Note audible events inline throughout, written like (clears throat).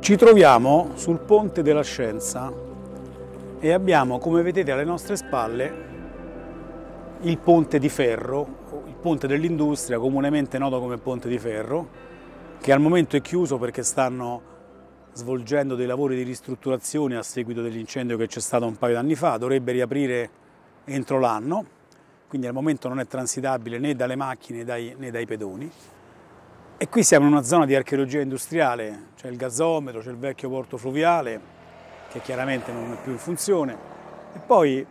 Ci troviamo sul Ponte della Scienza e abbiamo, come vedete alle nostre spalle, il ponte di ferro, il ponte dell'industria, comunemente noto come ponte di ferro, che al momento è chiuso perché stanno svolgendo dei lavori di ristrutturazione a seguito dell'incendio che c'è stato un paio d'anni fa, dovrebbe riaprire entro l'anno, quindi al momento non è transitabile né dalle macchine né dai, né dai pedoni. E qui siamo in una zona di archeologia industriale, c'è il gazometro, c'è il vecchio porto fluviale, che chiaramente non è più in funzione, e poi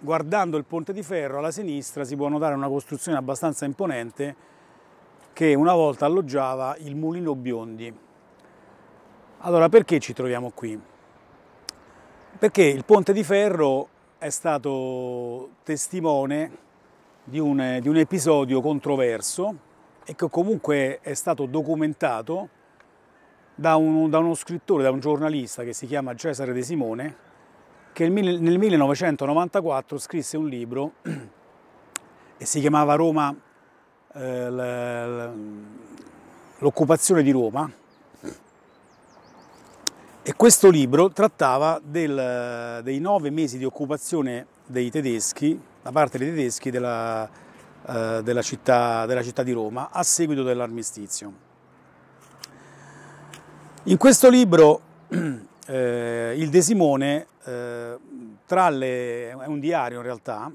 guardando il ponte di ferro alla sinistra si può notare una costruzione abbastanza imponente che una volta alloggiava il mulino Biondi. Allora perché ci troviamo qui? Perché il ponte di ferro è stato testimone di un, di un episodio controverso e che comunque è stato documentato da, un, da uno scrittore, da un giornalista che si chiama Cesare De Simone, che nel 1994 scrisse un libro (clears throat) e si chiamava Roma, eh, l'occupazione di Roma, e questo libro trattava del, dei nove mesi di occupazione dei tedeschi, da parte dei tedeschi della, eh, della, città, della città di Roma a seguito dell'armistizio. In questo libro (clears throat) eh, il Desimone eh, le, è un diario in realtà,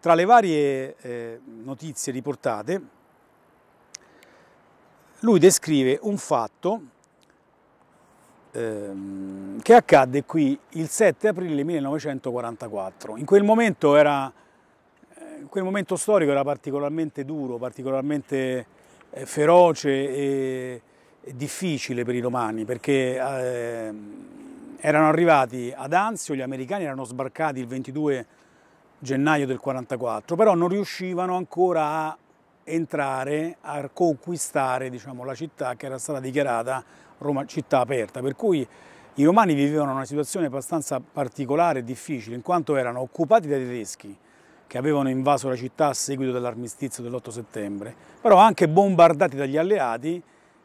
tra le varie eh, notizie riportate lui descrive un fatto ehm, che accadde qui il 7 aprile 1944. In quel momento era quel momento storico era particolarmente duro, particolarmente eh, feroce e difficile per i romani perché eh, erano arrivati ad Anzio, gli americani erano sbarcati il 22 gennaio del 44, però non riuscivano ancora a entrare, a conquistare diciamo, la città che era stata dichiarata Roma, città aperta, per cui i romani vivevano una situazione abbastanza particolare e difficile in quanto erano occupati dai tedeschi, che avevano invaso la città a seguito dell'armistizio dell'8 settembre, però anche bombardati dagli alleati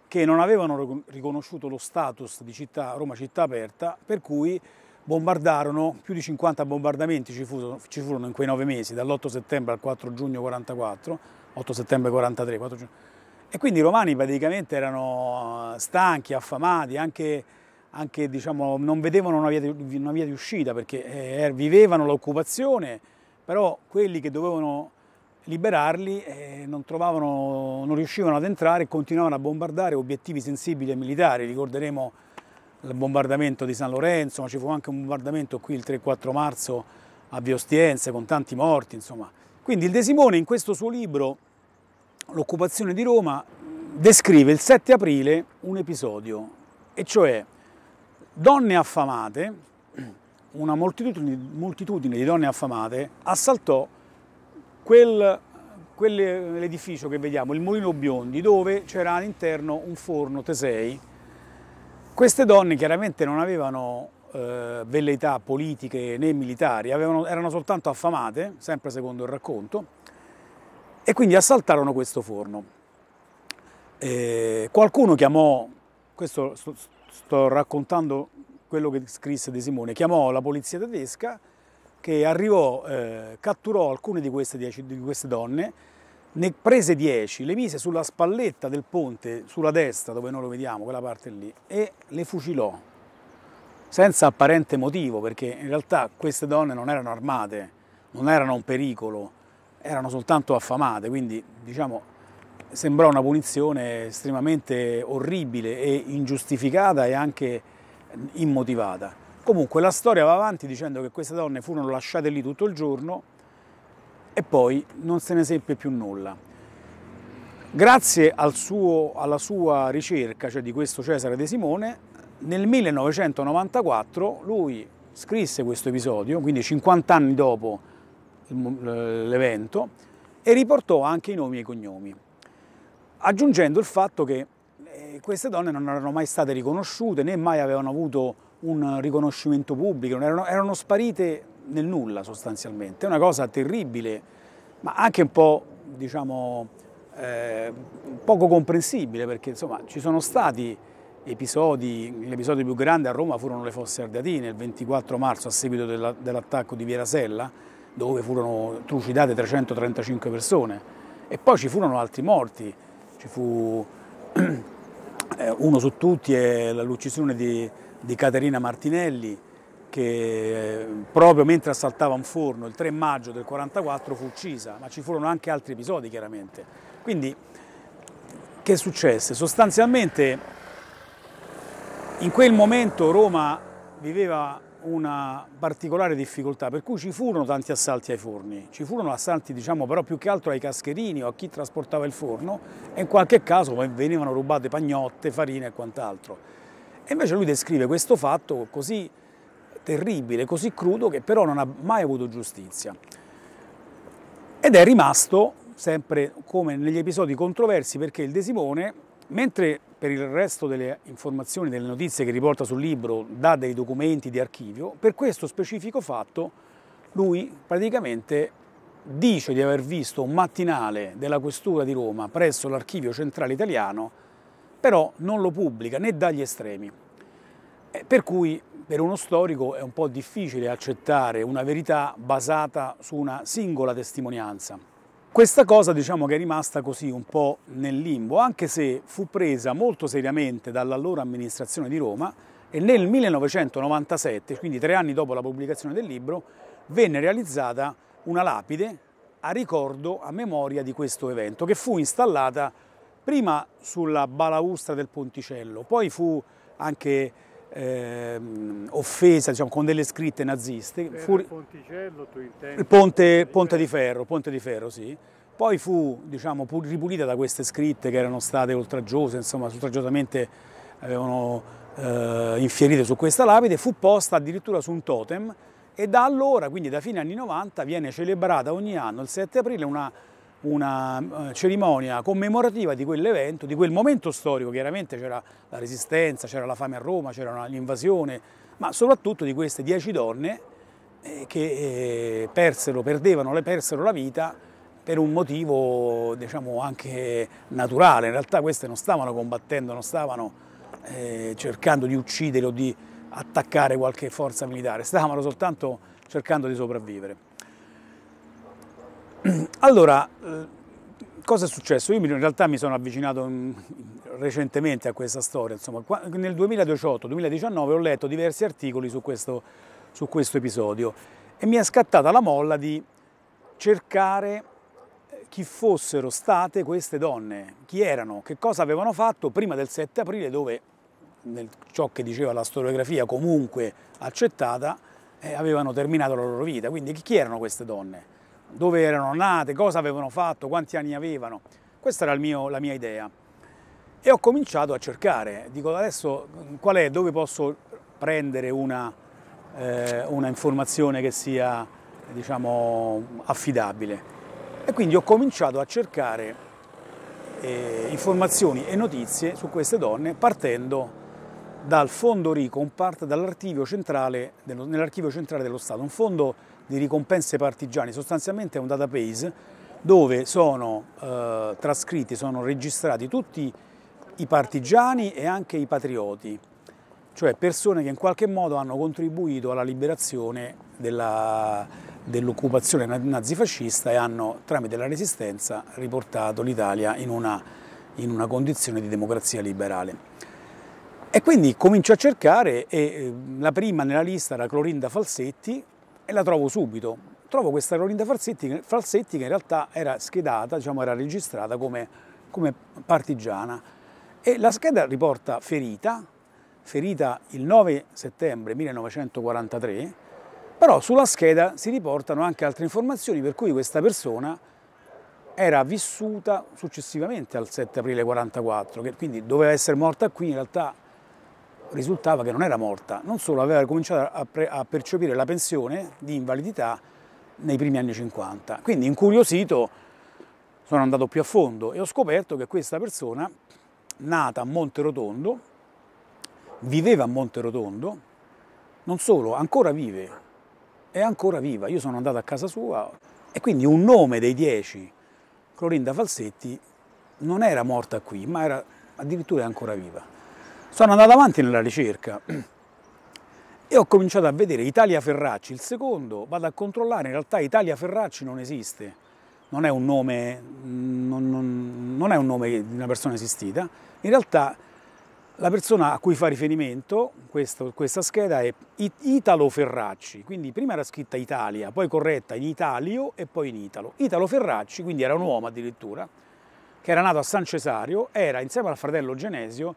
che non avevano riconosciuto lo status di città, Roma città aperta, per cui bombardarono, più di 50 bombardamenti ci furono, ci furono in quei nove mesi, dall'8 settembre al 4 giugno 44, 8 settembre 43, 4 giugno. E quindi i romani praticamente erano eh, stanchi, affamati, anche, anche diciamo, non vedevano una via, di, una via, di, uscita perché eh, vivevano l'occupazione, però quelli che dovevano liberarli eh, non, trovavano, non riuscivano ad entrare e continuavano a bombardare obiettivi sensibili e militari. Ricorderemo il bombardamento di San Lorenzo, ma ci fu anche un bombardamento qui il 3-4 marzo a Viostienze con tanti morti, insomma. Quindi il De Simone in questo suo libro, L'occupazione di Roma, descrive il 7 aprile un episodio, e cioè donne affamate una moltitudine, moltitudine di donne affamate assaltò quel, quell'edificio che vediamo, il Mulino Biondi, dove c'era all'interno un forno Tesei. Queste donne chiaramente non avevano eh, velleità politiche né militari, avevano, erano soltanto affamate, sempre secondo il racconto, e quindi assaltarono questo forno. Eh, qualcuno chiamò, questo sto, sto raccontando quello che scrisse De Simone, chiamò la polizia tedesca che arrivò, eh, catturò alcune di queste, dieci, di queste donne, ne prese 10, le mise sulla spalletta del ponte, sulla destra dove noi lo vediamo, quella parte lì, e le fucilò, senza apparente motivo, perché in realtà queste donne non erano armate, non erano un pericolo, erano soltanto affamate, quindi diciamo sembrò una punizione estremamente orribile e ingiustificata e anche immotivata. Comunque la storia va avanti dicendo che queste donne furono lasciate lì tutto il giorno e poi non se ne seppe più nulla. Grazie al suo, alla sua ricerca, cioè di questo Cesare De Simone, nel 1994 lui scrisse questo episodio, quindi 50 anni dopo l'evento, e riportò anche i nomi e i cognomi, aggiungendo il fatto che eh, queste donne non erano mai state riconosciute né mai avevano avuto un riconoscimento pubblico, erano, erano sparite nel nulla sostanzialmente. È una cosa terribile, ma anche un po' diciamo, eh, poco comprensibile perché insomma ci sono stati episodi, l'episodio più grande a Roma furono le fosse ardeatine il 24 marzo a seguito della, dell'attacco di Viera Sella, dove furono trucidate 335 persone e poi ci furono altri morti, ci fu (clears throat) Eh, uno su tutti è l'uccisione di, di Caterina Martinelli che eh, proprio mentre assaltava un forno il 3 maggio del 1944 fu uccisa, ma ci furono anche altri episodi chiaramente. Quindi che successe? Sostanzialmente in quel momento Roma viveva una particolare difficoltà, per cui ci furono tanti assalti ai forni, ci furono assalti diciamo però più che altro ai cascherini o a chi trasportava il forno e in qualche caso venivano rubate pagnotte, farina e quant'altro. E invece lui descrive questo fatto così terribile, così crudo che però non ha mai avuto giustizia. Ed è rimasto sempre come negli episodi controversi perché il Desimone, mentre per il resto delle informazioni, delle notizie che riporta sul libro, dà dei documenti di archivio, per questo specifico fatto lui praticamente dice di aver visto un mattinale della Questura di Roma presso l'Archivio Centrale Italiano, però non lo pubblica né dagli estremi. Eh, per cui per uno storico è un po' difficile accettare una verità basata su una singola testimonianza. Questa cosa diciamo che è rimasta così un po' nel limbo, anche se fu presa molto seriamente dall'allora amministrazione di Roma e nel 1997, quindi tre anni dopo la pubblicazione del libro, venne realizzata una lapide a ricordo, a memoria di questo evento, che fu installata prima sulla balaustra del ponticello, poi fu anche ehm, offesa diciamo, con delle scritte naziste. Fu... Ponticello tu intendi? Ponte, ponte, di ferro, ponte di ferro, sì. Poi fu diciamo, ripulita da queste scritte che erano state oltraggiose, insomma, oltraggiosamente avevano eh, infierite su questa lapide, fu posta addirittura su un totem e da allora, quindi da fine anni 90, viene celebrata ogni anno il 7 aprile una una eh, cerimonia commemorativa di quell'evento, di quel momento storico, chiaramente c'era la resistenza, c'era la fame a Roma, c'era l'invasione, ma soprattutto di queste dieci donne eh, che eh, persero, perdevano, le persero la vita per un motivo diciamo anche naturale, in realtà queste non stavano combattendo, non stavano eh, cercando di uccidere o di attaccare qualche forza militare, stavano soltanto cercando di sopravvivere. (clears throat) Allora, eh, cosa è successo? Io in realtà mi sono avvicinato mm, recentemente a questa storia, insomma, nel 2018-2019 ho letto diversi articoli su questo, su questo episodio e mi è scattata la molla di cercare eh, chi fossero state queste donne, chi erano, che cosa avevano fatto prima del 7 aprile dove nel, ciò che diceva la storiografia comunque accettata eh, avevano terminato la loro vita, quindi chi erano queste donne? dove erano nate, cosa avevano fatto, quanti anni avevano. Questa era mio, la mia idea. E ho cominciato a cercare, dico adesso qual è, dove posso prendere una, eh, una informazione che sia diciamo, affidabile. E quindi ho cominciato a cercare eh, informazioni e notizie su queste donne partendo dal fondo RICOMPART, dall'archivio centrale, dello, centrale dello Stato, un fondo di ricompense partigiane, sostanzialmente è un database dove sono eh, trascritti, sono registrati tutti i partigiani e anche i patrioti, cioè persone che in qualche modo hanno contribuito alla liberazione dell'occupazione dell nazifascista e hanno tramite la resistenza riportato l'Italia in una, in una condizione di democrazia liberale. E quindi comincio a cercare e ehm, la prima nella lista era Clorinda Falsetti, e la trovo subito. Trovo questa Clorinda Falsetti, Falsetti che in realtà era schedata, diciamo era registrata come, come partigiana e la scheda riporta ferita, ferita il 9 settembre 1943, però sulla scheda si riportano anche altre informazioni per cui questa persona era vissuta successivamente al 7 aprile 1944, quindi doveva essere morta qui, in realtà risultava che non era morta, non solo aveva cominciato a, a percepire la pensione di invalidità nei primi anni 50. Quindi incuriosito sono andato più a fondo e ho scoperto che questa persona, nata a Monterotondo, viveva a Monterotondo, non solo, ancora vive, è ancora viva. Io sono andato a casa sua e quindi un nome dei dieci, Clorinda Falsetti, non era morta qui, ma era addirittura ancora viva. Sono andato avanti nella ricerca e ho cominciato a vedere Italia Ferracci, il secondo, vado a controllare, in realtà Italia Ferracci non esiste, non è un nome, non, non, non è un nome di una persona esistita, in realtà la persona a cui fa riferimento questo, questa scheda è Italo Ferracci, quindi prima era scritta Italia, poi corretta in Italio e poi in Italo. Italo Ferracci, quindi era un uomo addirittura, che era nato a San Cesario, era insieme al fratello Genesio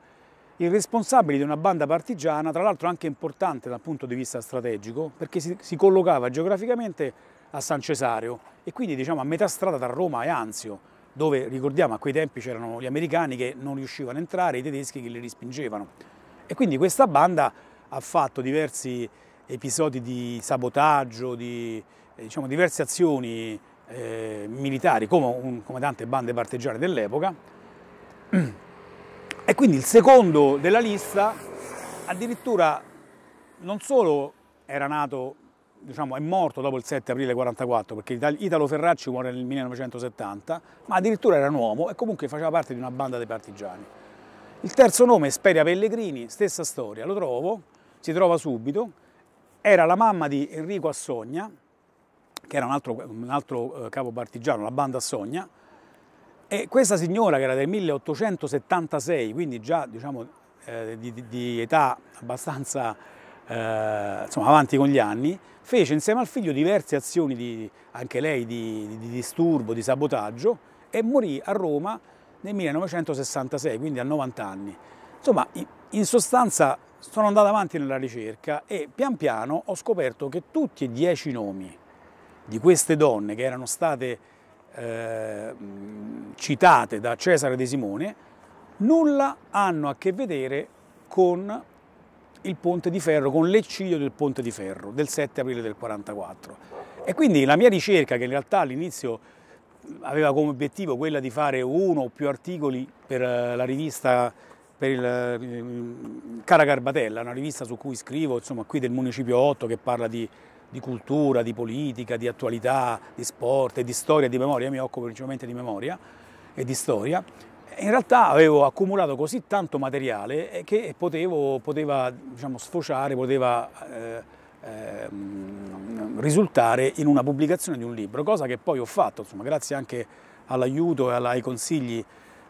il responsabile di una banda partigiana, tra l'altro anche importante dal punto di vista strategico, perché si, si collocava geograficamente a San Cesario e quindi diciamo, a metà strada tra Roma e Anzio, dove ricordiamo a quei tempi c'erano gli americani che non riuscivano a entrare, i tedeschi che li respingevano. E quindi questa banda ha fatto diversi episodi di sabotaggio, di eh, diciamo, diverse azioni eh, militari, come, un, come tante bande partigiane dell'epoca. (clears throat) E quindi il secondo della lista addirittura non solo era nato, diciamo, è morto dopo il 7 aprile 1944, perché Italo Ferracci muore nel 1970, ma addirittura era un uomo e comunque faceva parte di una banda dei partigiani. Il terzo nome è Speria Pellegrini, stessa storia, lo trovo, si trova subito, era la mamma di Enrico Assogna, che era un altro, un altro eh, capo partigiano, la banda Assogna, e questa signora, che era del 1876, quindi già diciamo, eh, di, di, età abbastanza eh, insomma, avanti con gli anni, fece insieme al figlio diverse azioni, di, anche lei, di, di disturbo, di sabotaggio e morì a Roma nel 1966, quindi a 90 anni. Insomma, in sostanza sono andato avanti nella ricerca e pian piano ho scoperto che tutti e dieci nomi di queste donne che erano state Ehm, citate da Cesare De Simone nulla hanno a che vedere con il ponte di ferro, con l'eccidio del ponte di ferro del 7 aprile del 44. E quindi la mia ricerca, che in realtà all'inizio aveva come obiettivo quella di fare uno o più articoli per eh, la rivista per il, eh, Cara Garbatella, una rivista su cui scrivo, insomma, qui del Municipio 8 che parla di di cultura, di politica, di attualità, di sport di storia e di memoria, mi occupo principalmente di memoria e di storia, in realtà avevo accumulato così tanto materiale eh, che potevo, poteva diciamo, sfociare, poteva eh, eh, risultare in una pubblicazione di un libro, cosa che poi ho fatto, insomma, grazie anche all'aiuto e ai consigli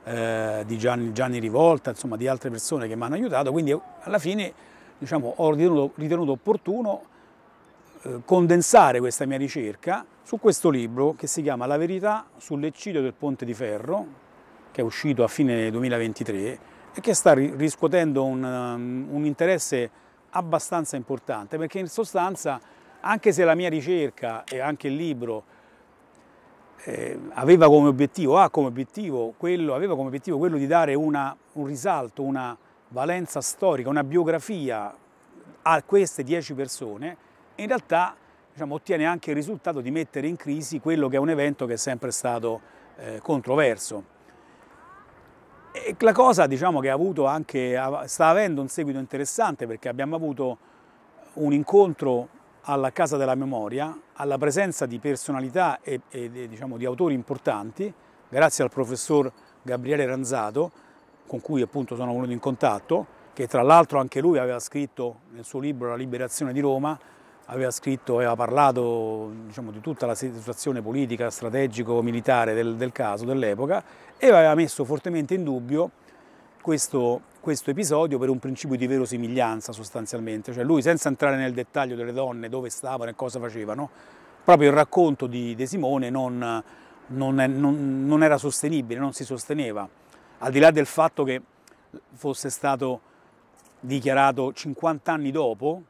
eh, di Gianni, Gianni, Rivolta, insomma, di altre persone che mi hanno aiutato, quindi alla fine diciamo, ho ritenuto, ritenuto opportuno eh, condensare questa mia ricerca su questo libro che si chiama La verità sull'eccidio del ponte di ferro, che è uscito a fine 2023 e che sta riscuotendo un, um, un interesse abbastanza importante, perché in sostanza, anche se la mia ricerca e anche il libro eh, aveva come obiettivo, ha come obiettivo quello, aveva come obiettivo quello di dare una, un risalto, una valenza storica, una biografia a queste dieci persone, in realtà diciamo, ottiene anche il risultato di mettere in crisi quello che è un evento che è sempre stato eh, controverso. E la cosa diciamo, che anche, sta avendo un seguito interessante perché abbiamo avuto un incontro alla Casa della Memoria, alla presenza di personalità e, e diciamo, di autori importanti, grazie al professor Gabriele Ranzato, con cui appunto sono venuto in contatto, che tra l'altro anche lui aveva scritto nel suo libro La liberazione di Roma, aveva scritto, aveva parlato diciamo, di tutta la situazione politica, strategico-militare del, del, caso, dell'epoca, e aveva messo fortemente in dubbio questo, questo, episodio per un principio di verosimiglianza sostanzialmente, cioè lui senza entrare nel dettaglio delle donne, dove stavano e cosa facevano, proprio il racconto di De Simone non, non, non, non era sostenibile, non si sosteneva, al di là del fatto che fosse stato dichiarato 50 anni dopo,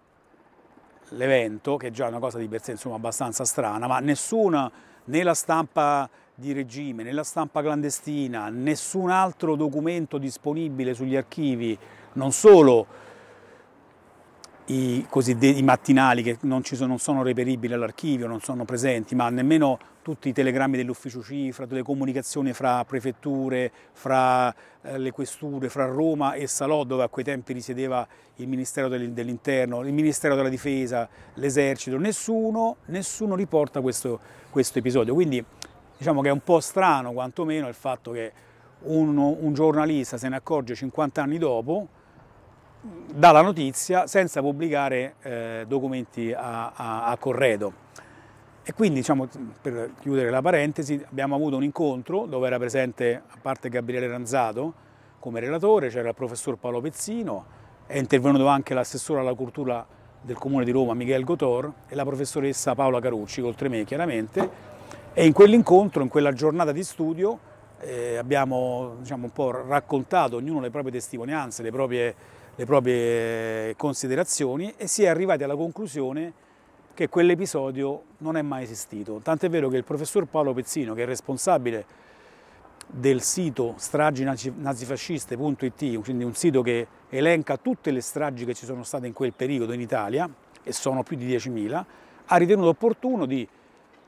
l'evento, che è già una cosa di per sé insomma, abbastanza strana, ma nessuna, né la stampa di regime, né la stampa clandestina, nessun altro documento disponibile sugli archivi, non solo i cosiddetti mattinali che non, sono, non sono reperibili all'archivio, non sono presenti, ma nemmeno tutti i telegrammi dell'ufficio cifra, delle comunicazioni fra prefetture, fra eh, le questure, fra Roma e Salò dove a quei tempi risiedeva il Ministero dell'Interno, il Ministero della Difesa, l'Esercito, nessuno, nessuno riporta questo, questo, episodio. Quindi diciamo che è un po' strano quantomeno il fatto che uno, un giornalista se ne accorge 50 anni dopo dà la notizia senza pubblicare eh, documenti a, a, a, corredo. E quindi, diciamo, per chiudere la parentesi, abbiamo avuto un incontro dove era presente, a parte Gabriele Ranzato come relatore, c'era il professor Paolo Pezzino, è intervenuto anche l'assessore alla cultura del Comune di Roma, Miguel Gotor, e la professoressa Paola Carucci, oltre me chiaramente, e in quell'incontro, in quella giornata di studio, eh, abbiamo diciamo, un po' raccontato ognuno le proprie testimonianze, le proprie le proprie considerazioni e si è arrivati alla conclusione che quell'episodio non è mai esistito. Tant'è vero che il professor Paolo Pezzino, che è responsabile del sito straginazifasciste.it, quindi un sito che elenca tutte le stragi che ci sono state in quel periodo in Italia, e sono più di 10.000, ha ritenuto opportuno di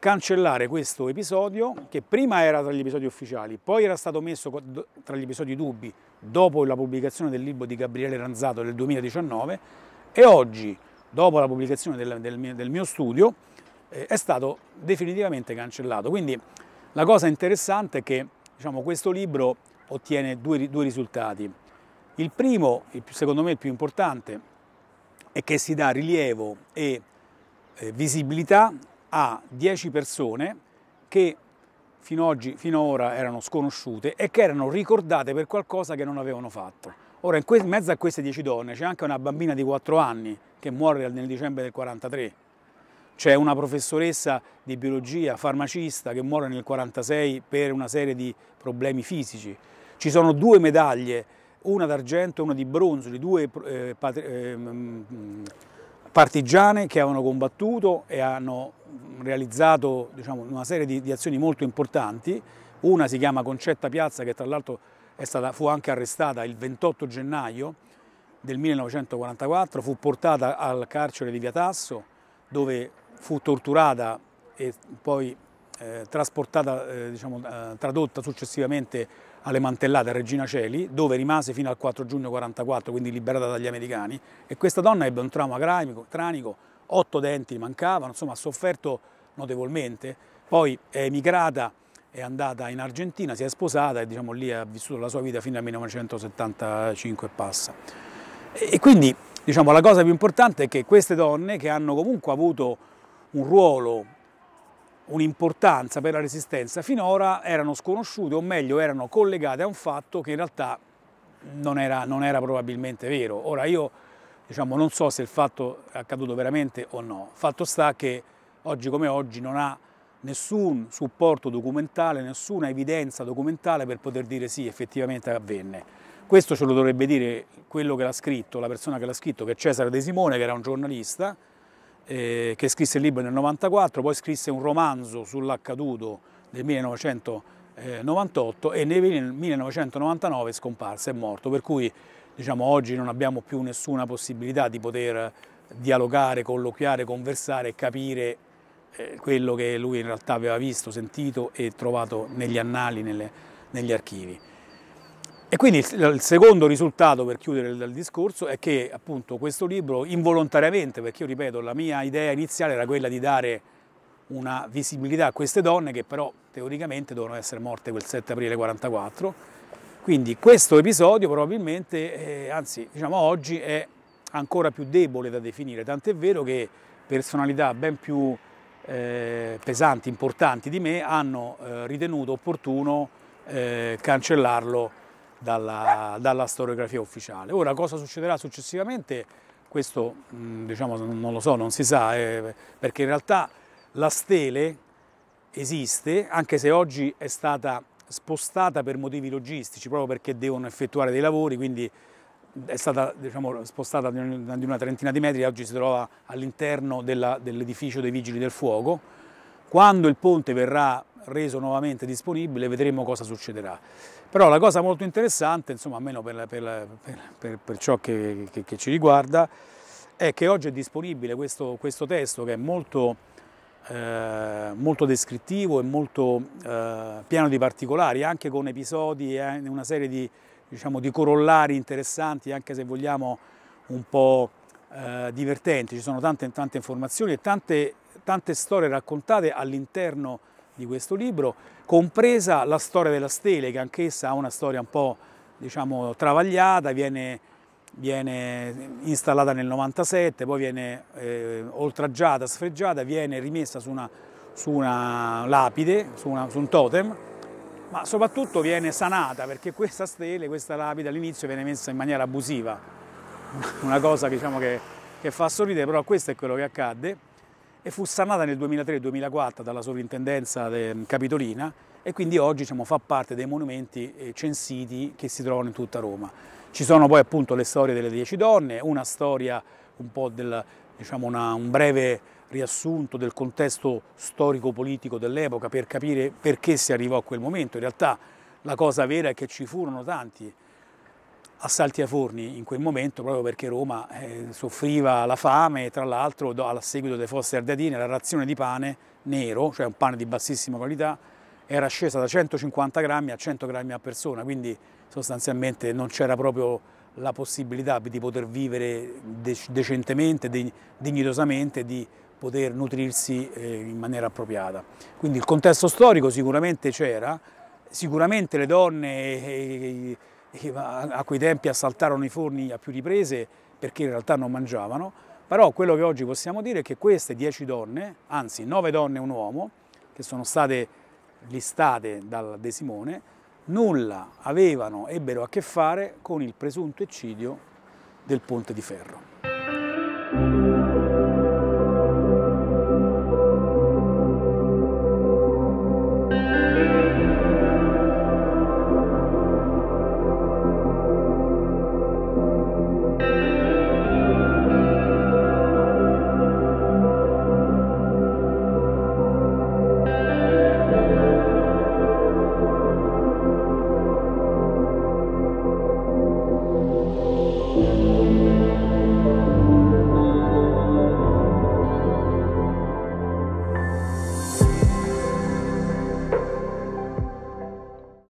cancellare questo episodio che prima era tra gli episodi ufficiali, poi era stato messo tra gli episodi dubbi dopo la pubblicazione del libro di Gabriele Ranzato del 2019 e oggi, dopo la pubblicazione del, del, mio, del mio, studio, eh, è stato definitivamente cancellato. Quindi la cosa interessante è che diciamo, questo libro ottiene due, due risultati. Il primo, il secondo me il più importante, è che si dà rilievo e eh, visibilità a 10 persone che fino, oggi, fino ora erano sconosciute e che erano ricordate per qualcosa che non avevano fatto. Ora, in, in mezzo a queste 10 donne c'è anche una bambina di 4 anni che muore nel dicembre del 43, c'è una professoressa di biologia, farmacista, che muore nel 1946 per una serie di problemi fisici. Ci sono due medaglie, una d'argento e una di bronzo, di due eh, patri- eh, partigiane che avevano combattuto e hanno realizzato diciamo, una serie di, di, azioni molto importanti, una si chiama Concetta Piazza che tra l'altro fu anche arrestata il 28 gennaio del 1944, fu portata al carcere di Via Tasso dove fu torturata e poi eh, trasportata, eh, diciamo, eh, tradotta successivamente alle Mantellate a Regina Celi, dove rimase fino al 4 giugno 1944, quindi liberata dagli americani, e questa donna ebbe un trauma cranico, otto denti mancavano, insomma ha sofferto notevolmente, poi è emigrata, è andata in Argentina, si è sposata e diciamo lì ha vissuto la sua vita fino al 1975 e passa. E quindi diciamo la cosa più importante è che queste donne che hanno comunque avuto un ruolo un'importanza per la resistenza finora erano sconosciute o meglio erano collegate a un fatto che in realtà non era, non era probabilmente vero. Ora io diciamo, non so se il fatto è accaduto veramente o no, fatto sta che oggi come oggi non ha nessun supporto documentale, nessuna evidenza documentale per poter dire sì effettivamente avvenne. Questo ce lo dovrebbe dire quello che l'ha scritto, la persona che l'ha scritto, che è Cesare De Simone, che era un giornalista, eh, che scrisse il libro nel 1994, poi scrisse un romanzo sull'accaduto del 1998 e nel 1999 è scomparso, è morto, per cui diciamo, oggi non abbiamo più nessuna possibilità di poter dialogare, colloquiare, conversare e capire eh, quello che lui in realtà aveva visto, sentito e trovato negli annali, nelle, negli archivi. E quindi il, secondo risultato, per chiudere il, discorso, è che appunto questo libro involontariamente, perché io ripeto, la mia idea iniziale era quella di dare una visibilità a queste donne che però teoricamente dovevano essere morte quel 7 aprile 44. Quindi questo episodio probabilmente, eh, anzi diciamo oggi, è ancora più debole da definire, tant'è vero che personalità ben più eh, pesanti, importanti di me hanno eh, ritenuto opportuno eh, cancellarlo dalla, dalla storiografia ufficiale. Ora cosa succederà successivamente? Questo mm, diciamo, non lo so, non si sa, eh, perché in realtà la stele esiste, anche se oggi è stata spostata per motivi logistici, proprio perché devono effettuare dei lavori, quindi è stata diciamo, spostata di una trentina di metri e oggi si trova all'interno dell'edificio dell dei Vigili del Fuoco. Quando il ponte verrà reso nuovamente disponibile, vedremo cosa succederà. Però la cosa molto interessante, insomma, almeno per, per, per, per ciò che, che, che, ci riguarda, è che oggi è disponibile questo, questo testo che è molto, eh, molto descrittivo e molto eh, pieno di particolari, anche con episodi e eh, una serie di, diciamo, di corollari interessanti, anche se vogliamo un po' eh, divertenti. Ci sono tante, tante informazioni e tante, tante storie raccontate all'interno di questo libro, compresa la storia della stele, che anch'essa ha una storia un po' diciamo, travagliata, viene, viene, installata nel 97, poi viene eh, oltraggiata, sfregiata, viene rimessa su una, su una lapide, su, una, su un totem, ma soprattutto viene sanata perché questa stele, questa lapide all'inizio viene messa in maniera abusiva, (laughs) una cosa diciamo, che, che fa sorridere, però questo è quello che accadde e fu sanata nel 2003-2004 dalla sovrintendenza mm, capitolina e quindi oggi diciamo, fa parte dei monumenti eh, censiti che si trovano in tutta Roma. Ci sono poi appunto le storie delle dieci donne, una storia un po' del, diciamo una, un breve riassunto del contesto storico-politico dell'epoca per capire perché si arrivò a quel momento. In realtà la cosa vera è che ci furono tanti assalti a forni in quel momento proprio perché Roma eh, soffriva la fame e tra l'altro a seguito delle fosse ardeatine la razione di pane nero, cioè un pane di bassissima qualità, era scesa da 150 grammi a 100 grammi a persona, quindi sostanzialmente non c'era proprio la possibilità di poter vivere decentemente, dignitosamente, di poter nutrirsi eh, in maniera appropriata. Quindi il contesto storico sicuramente c'era, sicuramente le donne a quei tempi assaltarono i forni a più riprese perché in realtà non mangiavano, però quello che oggi possiamo dire è che queste dieci donne, anzi nove donne e un uomo, che sono state listate dal De Simone, nulla avevano, ebbero a che fare con il presunto eccidio del Ponte di Ferro.